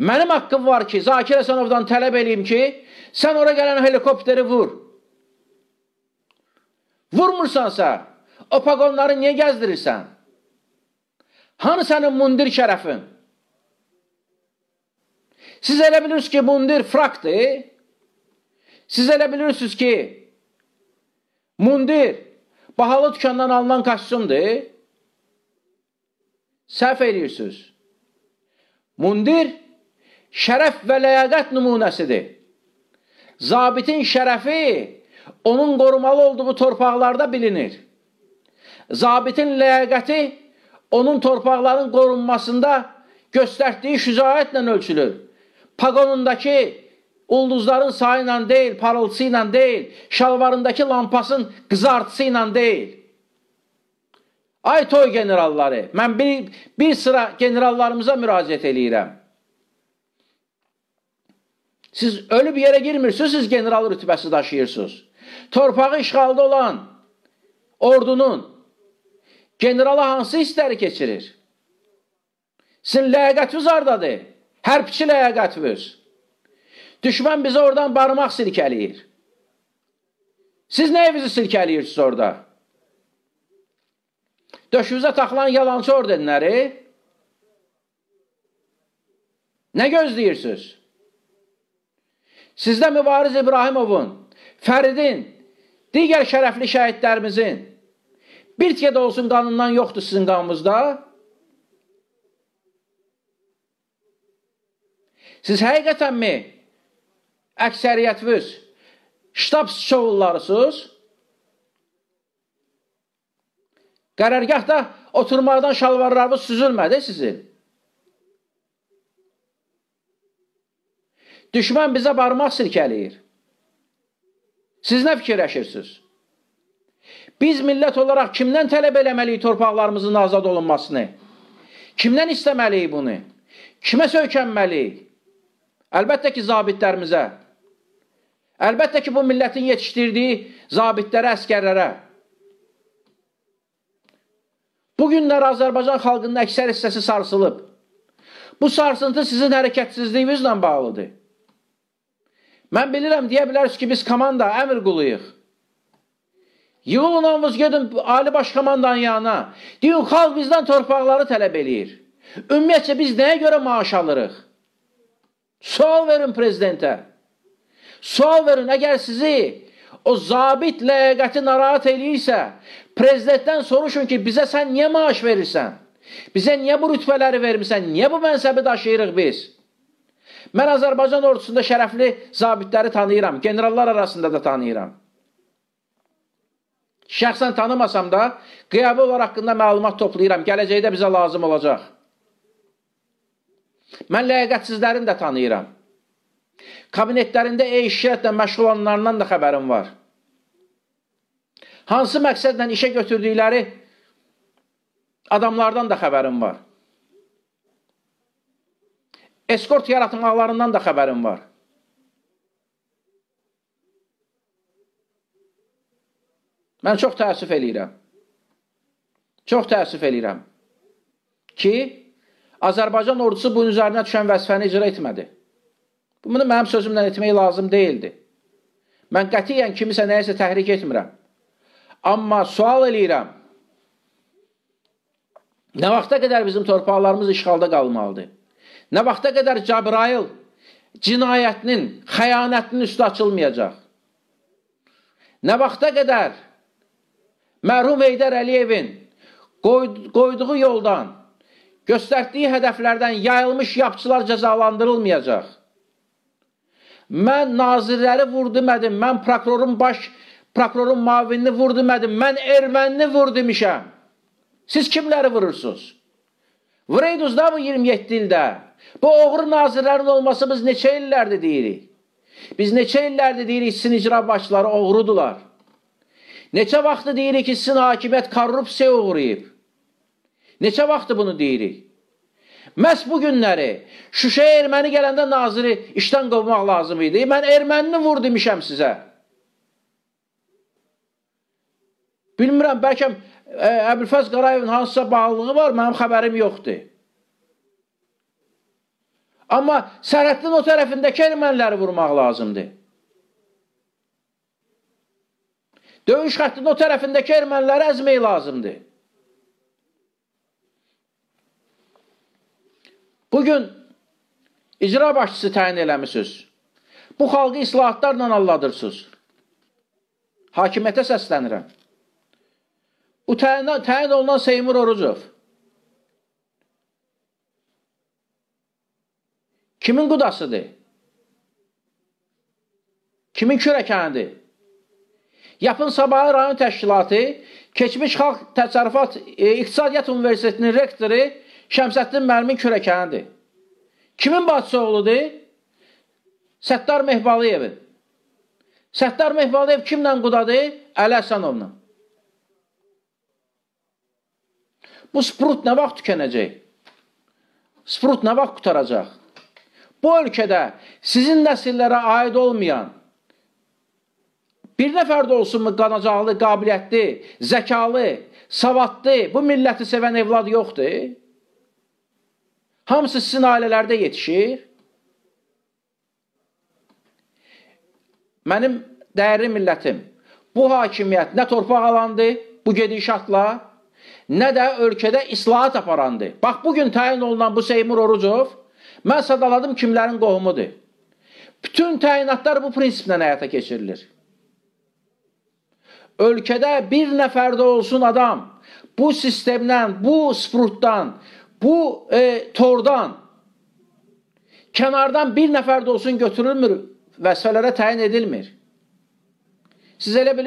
Mənim haqqım var ki, Zakir Həsənovdan tələb eləyim ki, sən ora gələn helikopteri vur. Vurmursansa, opaqonları niyə gəzdirirsən? Hanı sənin mundir şərəfin? Siz elə bilirsiniz ki, mundir fraktır. Siz elə bilirsiniz ki, mundir bahalı dükandan alınan kostyumdur. Səhv edirsiniz. Mundir şərəf və ləyaqət nümunəsidir. Zabitin şərəfi onun qorumalı olduğu torpaqlarda bilinir. Zabitin ləyaqəti onun torpaqların qorunmasında göstərdiyi şücaətlə ölçülür. Paqonundakı ulduzların sayı ilə deyil, parıltısı ilə deyil, şalvarındakı lampasın qızartısı ilə deyil. Ay toy generalları, mən bir, bir sıra generallarımıza müraciət eləyirəm. Siz ölü bir yerə girmirsiniz, siz general rütbəsi daşıyırsınız. Torpağı işğalda olan ordunun generala hansı hissləri keçirir? Sizin ləyəqətiniz ardadır. Hərbçi ləyəqətiniz. Düşmən bizi oradan barmaq silkələyir. Siz nə evinizi silkələyirsiniz orada? Döşünüzə taxılan yalancı ordenləri nə gözləyirsiniz? sizdə Mübariz İbrahimovun, Fəridin, digər şərəfli şəhidlərimizin bir tikə də olsun qanından yoxdur sizin qanınızda. Siz həqiqətənmi əksəriyyətiniz ştab sıçovullarısınız? Qərargahda oturmaqdan şalvarlarınız süzülmədi sizin. Düşmən bizə barmaq sirkələyir. Siz nə fikirləşirsiniz? Biz millət olaraq kimdən tələb eləməliyik torpaqlarımızın azad olunmasını? Kimdən istəməliyik bunu? Kimə söykənməliyik? Əlbəttə ki, zabitlərimizə. Əlbəttə ki, bu millətin yetişdirdiyi zabitlərə, əskərlərə. Bu günlər Azərbaycan xalqının əksər hissəsi sarsılıb. Bu sarsıntı sizin hərəkətsizliyinizlə bağlıdır. Mən bilirəm, deyə bilərsiniz ki, biz komanda, əmr quluyuq. Yığılın hamımız gedin Ali Baş Komandanın yanına. Deyin, xalq bizdən torpaqları tələb eləyir. Ümumiyyətcə, biz nəyə görə maaş alırıq? Sual verin prezidentə. Sual verin, əgər sizi o zabit ləyəqəti narahat eləyirsə, prezidentdən soruşun ki, bizə sən niyə maaş verirsən? Bizə niyə bu rütbələri vermirsən? Niyə bu mənsəbi daşıyırıq biz? Mən Azərbaycan ordusunda şərəfli zabitləri tanıyıram, generallar arasında da tanıyıram. Şəxsən tanımasam da, qiyabi olaraq haqqında məlumat toplayıram, gələcəkdə bizə lazım olacaq. Mən ləyəqətsizlərini də tanıyıram. Kabinetlərində e-işçiyyətlə məşğul olanlarından da xəbərim var. Hansı məqsədlə işə götürdükləri adamlardan da xəbərim var eskort yaratmaqlarından da xəbərim var. Mən çox təəssüf eləyirəm. Çox təəssüf eləyirəm ki, Azərbaycan ordusu bunun üzərinə düşən vəzifəni icra etmədi. Bunu mənim sözümlə etmək lazım deyildi. Mən qətiyyən kimisə nəyəsə təhrik etmirəm. Amma sual eləyirəm, nə vaxta qədər bizim torpaqlarımız işğalda qalmalıdır? Nə vaxta qədər Cəbrail cinayətinin, xəyanətinin üstü açılmayacaq? Nə vaxta qədər mərhum Eydər Əliyevin qoyduğu yoldan, göstərdiyi hədəflərdən yayılmış yapçılar cəzalandırılmayacaq? Mən nazirləri vur demədim, mən prokurorun baş, prokurorun mavinini vur demədim, mən ermənini vur demişəm. Siz kimləri vurursunuz? Vureydunuz da bu 27 ildə? Bu oğru nazirlərin olması biz neçə illərdir deyirik. Biz neçə illərdir deyirik sizin icra başları oğrudular. Neçə vaxtı deyirik ki, sizin hakimiyyət korrupsiya uğrayıb. Neçə vaxtı bunu deyirik? Məhz bu günləri Şuşaya erməni gələndə naziri işdən qovmaq lazım idi. Mən ermənini vur demişəm sizə. Bilmirəm, bəlkə e, Əbülfəz Qarayevin hansısa bağlılığı var, mənim xəbərim yoxdur. Amma sərhəddin o tərəfindəki erməniləri vurmaq lazımdır. Döyüş xəttinin o tərəfindəki erməniləri əzmək lazımdır. Bugün icra başçısı təyin eləmişsiniz. Bu xalqı islahatlarla alladırsınız. Hakimiyyətə səslənirəm. Bu təyin, təyin olunan Seymur Orucov. Kimin qudasıdır? Kimin kürəkənidir? Yapın Sabahı rayon təşkilatı, keçmiş xalq təsərrüfat e, İqtisadiyyat Universitetinin rektori Şəmsəddin müəllimin kürəkənidir. Kimin bacısı oğludur? Səttar Mehbalıyevin. Səttar Mehbalıyev kimlə qudadır? Əli Əsanovla. Bu sprut nə vaxt tükənəcək? Sprut nə vaxt qutaracaq? bu ölkədə sizin nəsillərə aid olmayan bir nəfər də olsunmu qanacaqlı, qabiliyyətli, zəkalı, savadlı, bu milləti sevən evlad yoxdur? Hamısı sizin ailələrdə yetişir. Mənim dəyərli millətim, bu hakimiyyət nə torpaq alandı bu gedişatla, nə də ölkədə islahat aparandı. Bax, bugün təyin olunan bu Seymur Orucov Mən sadaladım kimlərin qohumudur. Bütün təyinatlar bu prinsiplə həyata keçirilir. Ölkədə bir nəfərdə olsun adam bu sistemdən, bu sprutdan, bu e, tordan kənardan bir nəfər olsun götürülmür, vəzifələrə təyin edilmir. Siz elə bilirsiniz.